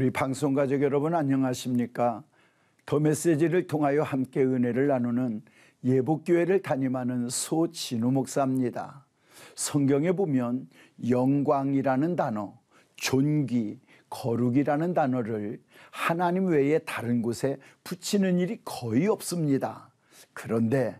우리 방송 가족 여러분 안녕하십니까? 더 메시지를 통하여 함께 은혜를 나누는 예복교회를 담임하는 소진우 목사입니다. 성경에 보면 영광이라는 단어, 존귀, 거룩이라는 단어를 하나님 외에 다른 곳에 붙이는 일이 거의 없습니다. 그런데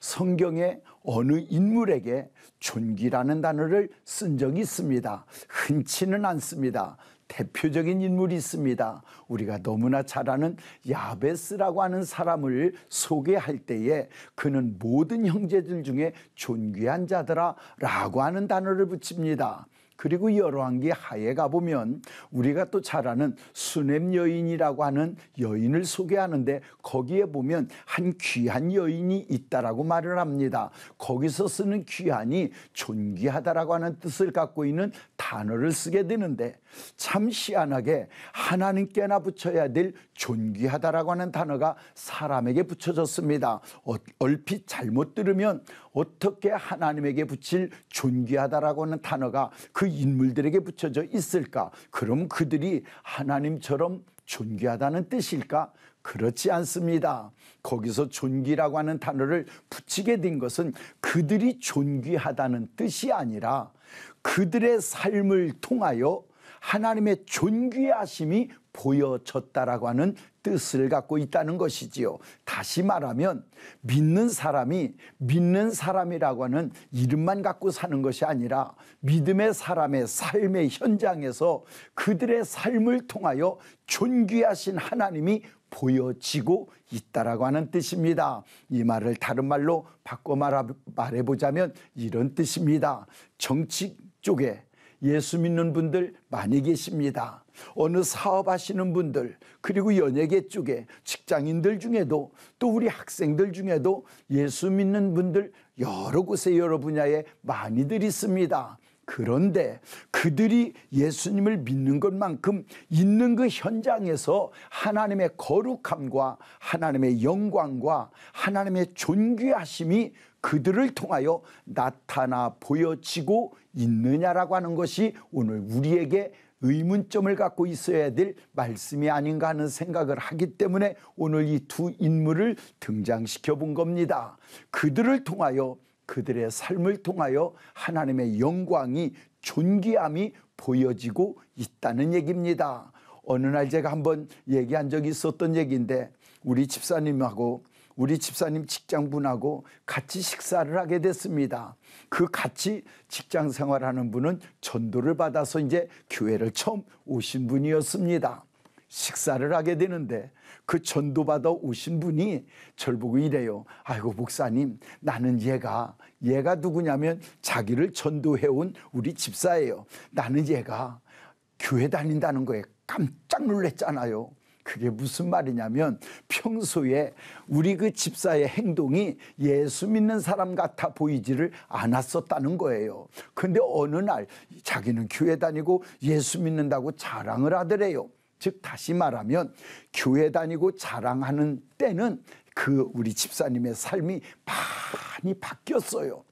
성경에 어느 인물에게 존귀라는 단어를 쓴 적이 있습니다. 흔치는 않습니다. 대표적인 인물이 있습니다. 우리가 너무나 잘 아는 야베스라고 하는 사람을 소개할 때에 그는 모든 형제들 중에 존귀한 자더라 라고 하는 단어를 붙입니다. 그리고 열왕기 하에 가보면 우리가 또 잘 아는 수넴 여인이라고 하는 여인을 소개하는데 거기에 보면 한 귀한 여인이 있다라고 말을 합니다. 거기서 쓰는 귀한이 존귀하다라고 하는 뜻을 갖고 있는 단어를 쓰게 되는데 참시안하게 하나님께나 붙여야 될 존귀하다라고 하는 단어가 사람에게 붙여졌습니다. 어, 얼핏 잘못 들으면 어떻게 하나님에게 붙일 존귀하다라고 하는 단어가 그 인물들에게 붙여져 있을까? 그럼 그들이 하나님처럼 존귀하다는 뜻일까? 그렇지 않습니다. 거기서 존귀라고 하는 단어를 붙이게 된 것은 그들이 존귀하다는 뜻이 아니라 그들의 삶을 통하여 하나님의 존귀하심이 보여졌다라고 하는 뜻을 갖고 있다는 것이지요. 다시 말하면 믿는 사람이 믿는 사람이라고 하는 이름만 갖고 사는 것이 아니라 믿음의 사람의 삶의 현장에서 그들의 삶을 통하여 존귀하신 하나님이 보여지고 있다라고 하는 뜻입니다. 이 말을 다른 말로 바꿔 말해보자면 이런 뜻입니다. 정치 쪽에 예수 믿는 분들 많이 계십니다. 어느 사업하시는 분들, 그리고 연예계 쪽에 직장인들 중에도 또 우리 학생들 중에도 예수 믿는 분들 여러 곳에 여러 분야에 많이들 있습니다. 그런데 그들이 예수님을 믿는 것만큼 있는 그 현장에서 하나님의 거룩함과 하나님의 영광과 하나님의 존귀하심이 그들을 통하여 나타나 보여지고 있느냐라고 하는 것이 오늘 우리에게 의문점을 갖고 있어야 될 말씀이 아닌가 하는 생각을 하기 때문에 오늘 이 두 인물을 등장시켜 본 겁니다. 그들을 통하여 그들의 삶을 통하여 하나님의 영광이 존귀함이 보여지고 있다는 얘기입니다. 어느 날 제가 한번 얘기한 적이 있었던 얘기인데 우리 집사님하고 우리 집사님 직장분하고 같이 식사를 하게 됐습니다. 그 같이 직장 생활하는 분은 전도를 받아서 이제 교회를 처음 오신 분이었습니다. 식사를 하게 되는데 그 전도받아 오신 분이 절 보고 이래요. 아이고, 목사님, 나는 얘가, 얘가 누구냐면 자기를 전도해온 우리 집사예요. 나는 얘가 교회 다닌다는 거에 깜짝 놀랐잖아요. 그게 무슨 말이냐면 평소에 우리 그 집사의 행동이 예수 믿는 사람 같아 보이지를 않았었다는 거예요. 근데 어느 날 자기는 교회 다니고 예수 믿는다고 자랑을 하더래요. 즉 다시 말하면 교회 다니고 자랑하는 때는 그 우리 집사님의 삶이 많이 바뀌었어요.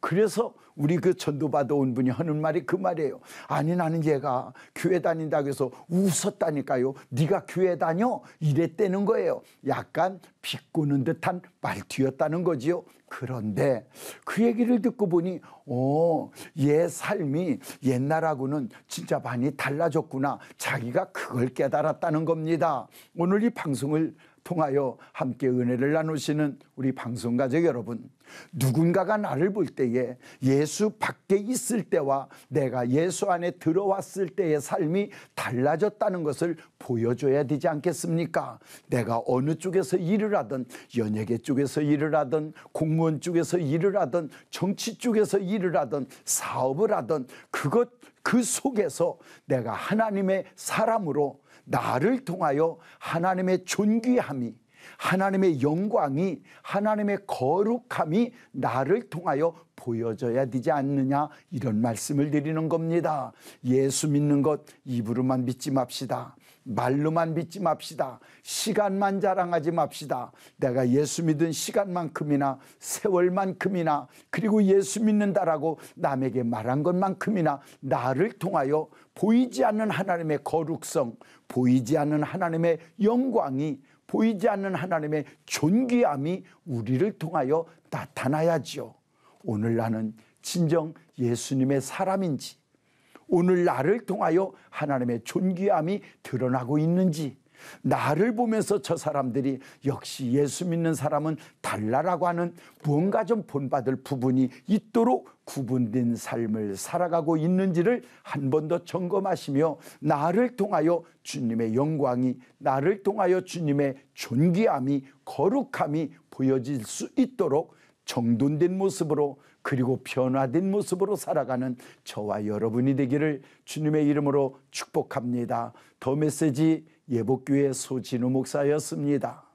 그래서 우리 그 전도 받아온 분이 하는 말이 그 말이에요. 아니 나는 얘가 교회 다닌다고 해서 웃었다니까요. 네가 교회 다녀 이랬다는 거예요. 약간 비꼬는 듯한 말투였다는 거지요. 그런데 그 얘기를 듣고 보니 어, 얘 삶이 옛날하고는 진짜 많이 달라졌구나. 자기가 그걸 깨달았다는 겁니다. 오늘 이 방송을 통하여 함께 은혜를 나누시는 우리 방송 가족 여러분, 누군가가 나를 볼 때에 예수 밖에 있을 때와 내가 예수 안에 들어왔을 때의 삶이 달라졌다는 것을 보여줘야 되지 않겠습니까? 내가 어느 쪽에서 일을 하든 연예계 쪽에서 일을 하든 공무원 쪽에서 일을 하든 정치 쪽에서 일을 하든 사업을 하든 그것 그 속에서 내가 하나님의 사람으로 나를 통하여 하나님의 존귀함이 하나님의 영광이 하나님의 거룩함이 나를 통하여 보여져야 되지 않느냐 이런 말씀을 드리는 겁니다. 예수 믿는 것 입으로만 믿지 맙시다. 말로만 믿지 맙시다. 시간만 자랑하지 맙시다. 내가 예수 믿은 시간만큼이나 세월만큼이나 그리고 예수 믿는다라고 남에게 말한 것만큼이나 나를 통하여 보이지 않는 하나님의 거룩성, 보이지 않는 하나님의 영광이 보이지 않는 하나님의 존귀함이 우리를 통하여 나타나야지요. 오늘 나는 진정 예수님의 사람인지 오늘 나를 통하여 하나님의 존귀함이 드러나고 있는지 나를 보면서 저 사람들이 역시 예수 믿는 사람은 달라라고 하는 무언가 좀 본받을 부분이 있도록 구분된 삶을 살아가고 있는지를 한 번 더 점검하시며 나를 통하여 주님의 영광이 나를 통하여 주님의 존귀함이 거룩함이 보여질 수 있도록 정돈된 모습으로 그리고 변화된 모습으로 살아가는 저와 여러분이 되기를 주님의 이름으로 축복합니다. 더 메시지 예복교회 소진우 목사였습니다.